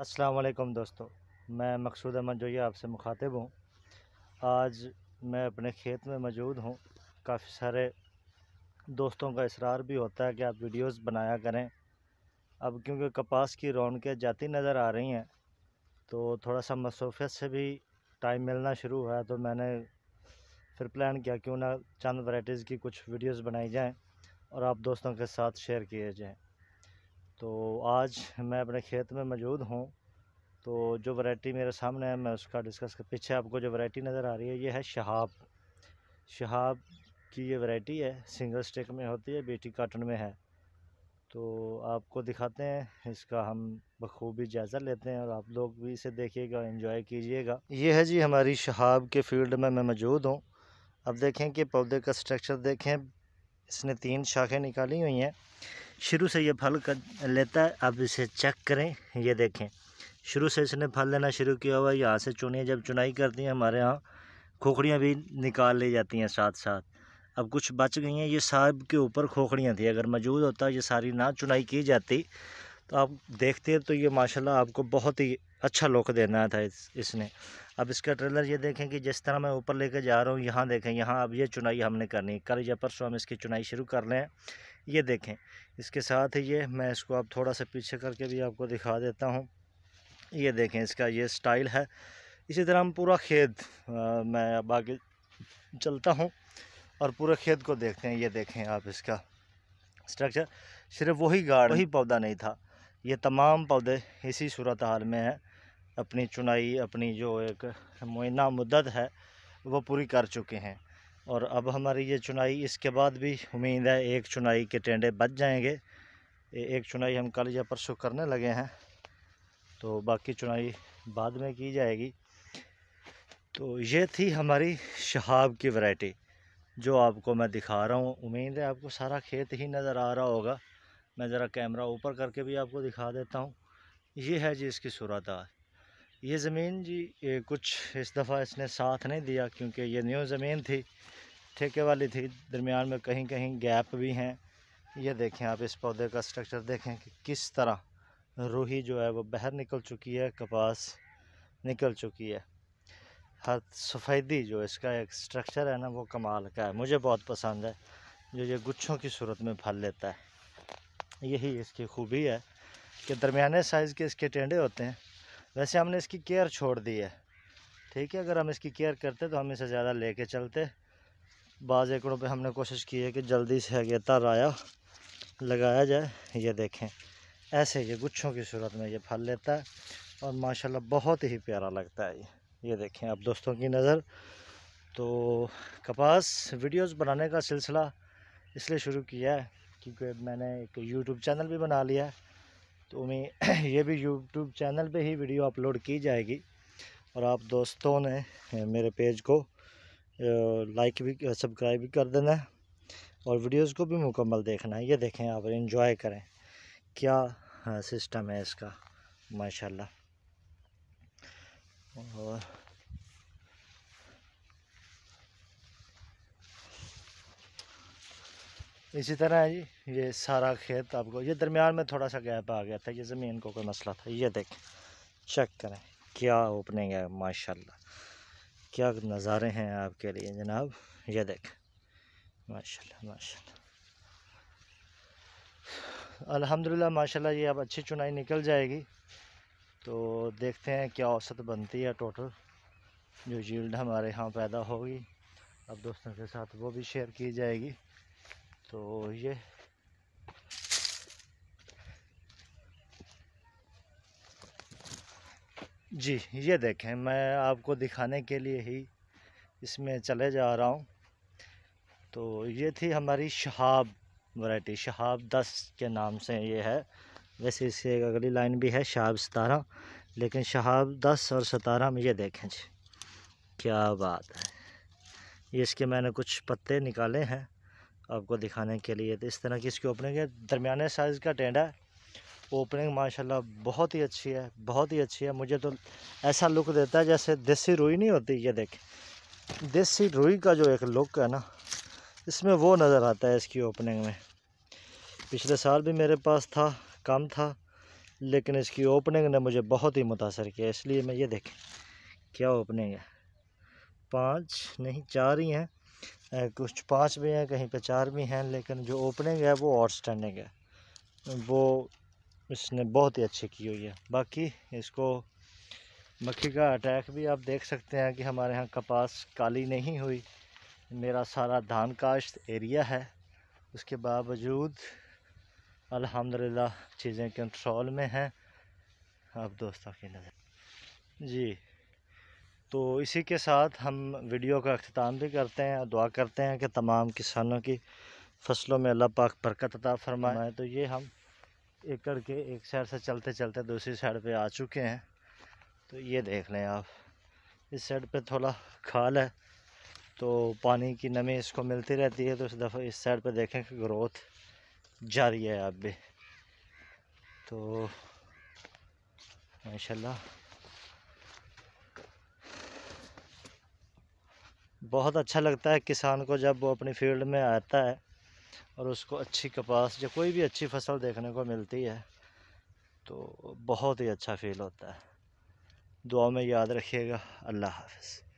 अस्सलाम दोस्तों मैं मकसूद अहमद जोया आपसे मुखातिब हूँ आज मैं अपने खेत में मौजूद हूँ काफ़ी सारे दोस्तों का इसरार भी होता है कि आप वीडियोस बनाया करें अब क्योंकि कपास की रौनकें जाती नज़र आ रही हैं तो थोड़ा सा मसरूफियत से भी टाइम मिलना शुरू हुआ तो मैंने फिर प्लान किया क्यों ना चंद वैराइटीज़ की कुछ वीडियोज़ बनाई जाएँ और आप दोस्तों के साथ शेयर किए जाएँ तो आज मैं अपने खेत में मौजूद हूँ तो जो वैरायटी मेरे सामने है मैं उसका डिस्कस कर पीछे आपको जो वैरायटी नज़र आ रही है ये है शहाब शहाब की ये वैरायटी है सिंगल स्टिक में होती है बेटी काटन में है तो आपको दिखाते हैं इसका हम बखूबी जायज़ा लेते हैं और आप लोग भी इसे देखिएगा इंजॉय कीजिएगा ये है जी हमारी शहाब के फील्ड में मैं मौजूद हूँ अब देखें कि पौधे का स्ट्रक्चर देखें इसने तीन शाखें निकाली हुई हैं शुरू से ये फल कर लेता है अब इसे चेक करें ये देखें शुरू से इसने फल लेना शुरू किया हुआ है यहाँ से चुनियाँ जब चुनाई करती हैं हमारे यहाँ खोखड़ियाँ भी निकाल ली जाती हैं साथ साथ अब कुछ बच गई हैं ये साहब के ऊपर खोखड़ियाँ थी अगर मौजूद होता ये सारी ना चुनाई की जाती तो आप देखते तो ये माशाल्लाह आपको बहुत ही अच्छा लुक देना था इस इसने अब इसका ट्रेलर ये देखें कि जिस तरह मैं ऊपर लेके जा रहा हूँ यहाँ देखें यहाँ अब ये चुनाई हमने करनी कल या परसों हम इसकी चुनाई शुरू कर लें ये देखें इसके साथ ही ये मैं इसको आप थोड़ा सा पीछे करके भी आपको दिखा देता हूँ ये देखें इसका ये स्टाइल है इसी तरह हम पूरा खेत मैं अब आगे चलता हूँ और पूरे खेत को देखते हैं ये देखें आप इसका स्ट्रक्चर सिर्फ वही गाड़ वही पौधा नहीं था ये तमाम पौधे इसी सूरत हाल में हैं अपनी चुनाई अपनी जो एक मुइना मुद्दत है वो पूरी कर चुके हैं और अब हमारी ये चुनाई इसके बाद भी उम्मीद है एक चुनाई के टेंडे बच जाएंगे एक चुनाई हम कल या परसों करने लगे हैं तो बाकी चुनाई बाद में की जाएगी तो ये थी हमारी शहाब की वैरायटी जो आपको मैं दिखा रहा हूँ उम्मीद है आपको सारा खेत ही नज़र आ रहा होगा मैं ज़रा कैमरा ऊपर करके भी आपको दिखा देता हूँ ये है जी इसकी सूरत ये ज़मीन जी ये कुछ इस दफ़ा इसने साथ नहीं दिया क्योंकि ये न्यू ज़मीन थी ठेके वाली थी दरमियान में कहीं कहीं गैप भी हैं ये देखें आप इस पौधे का स्ट्रक्चर देखें कि किस तरह रूही जो है वो बाहर निकल चुकी है कपास निकल चुकी है हर सफ़ेदी जो इसका एक स्ट्रक्चर है ना वो कमाल का है मुझे बहुत पसंद है जो ये गुच्छों की सूरत में फल लेता है यही इसकी खूबी है कि दरमियाने साइज़ के इसके टेंडे होते हैं वैसे हमने इसकी केयर छोड़ दी है ठीक है अगर हम इसकी केयर करते तो हम इसे ज़्यादा लेके चलते बाज़ एकड़ों पे हमने कोशिश की है कि जल्दी से अगेता राया लगाया जाए ये देखें ऐसे ये गुच्छों की सूरत में ये फल लेता है और माशाल्लाह बहुत ही प्यारा लगता है ये ये देखें आप दोस्तों की नज़र तो कपास वीडियोस बनाने का सिलसिला इसलिए शुरू किया है क्योंकि मैंने एक यूट्यूब चैनल भी बना लिया है तो उम्मीद ये भी यूट्यूब चैनल पे ही वीडियो अपलोड की जाएगी और आप दोस्तों ने मेरे पेज को लाइक भी सब्सक्राइब भी कर देना है और वीडियोस को भी मुकम्मल देखना है ये देखें आप इन्जॉय करें क्या सिस्टम है इसका माशाल्लाह और इसी तरह है जी ये सारा खेत आपको ये दरमियान में थोड़ा सा गैप आ गया था ये ज़मीन को कोई मसला था ये देख चेक करें क्या ओपनिंग है माशाल्लाह क्या नज़ारे हैं आपके लिए जनाब ये देख माशाल्लाह माशाल्लाह अल्हम्दुलिल्लाह माशाल्लाह ये अब अच्छी चुनाई निकल जाएगी तो देखते हैं क्या औसत बनती है टोटल जो जील्ड हमारे यहाँ पैदा होगी अब दोस्तों के साथ वो भी शेयर की जाएगी तो ये जी ये देखें मैं आपको दिखाने के लिए ही इसमें चले जा रहा हूँ तो ये थी हमारी शहाब वैरायटी शहाब दस के नाम से ये है वैसे इसे एक अगली लाइन भी है शहाब सतारा लेकिन शहाब दस और सतारा में ये देखें जी क्या बात है ये इसके मैंने कुछ पत्ते निकाले हैं आपको दिखाने के लिए तो इस तरह की इसकी ओपनिंग है दरमियाने साइज़ का टेंडा है ओपनिंग माशाल्लाह बहुत ही अच्छी है बहुत ही अच्छी है मुझे तो ऐसा लुक देता है जैसे देसी रुई नहीं होती ये देख देसी रुई का जो एक लुक है ना इसमें वो नज़र आता है इसकी ओपनिंग में पिछले साल भी मेरे पास था कम था लेकिन इसकी ओपनिंग ने मुझे बहुत ही मुतासर किया इसलिए मैं ये देखें क्या ओपनिंग है पाँच नहीं चार ही हैं कुछ पाँच भी हैं कहीं पे चार भी हैं लेकिन जो ओपनिंग है वो आउटस्टैंडिंग है वो इसने बहुत ही अच्छी की हुई है बाकी इसको मक्खी का अटैक भी आप देख सकते हैं कि हमारे यहाँ कपास काली नहीं हुई मेरा सारा धान काश्त एरिया है उसके बावजूद अल्हम्दुलिल्लाह चीज़ें कंट्रोल में हैं आप दोस्तों की नज़र जी तो इसी के साथ हम वीडियो का अख्ताम भी करते हैं दुआ करते हैं कि तमाम किसानों की फसलों में अल्लाह पाक बरकत अता फरमाए तो ये हम एकड़ के एक साइड से चलते चलते दूसरी साइड पे आ चुके हैं तो ये देख लें आप इस साइड पे थोड़ा खाल है तो पानी की नमी इसको मिलती रहती है तो इस दफ़ा इस साइड पे देखें कि ग्रोथ जारी है आप भी तो माशाल्लाह बहुत अच्छा लगता है किसान को जब वो अपनी फील्ड में आता है और उसको अच्छी कपास या कोई भी अच्छी फसल देखने को मिलती है तो बहुत ही अच्छा फील होता है दुआ में याद रखिएगा अल्लाह हाफिज़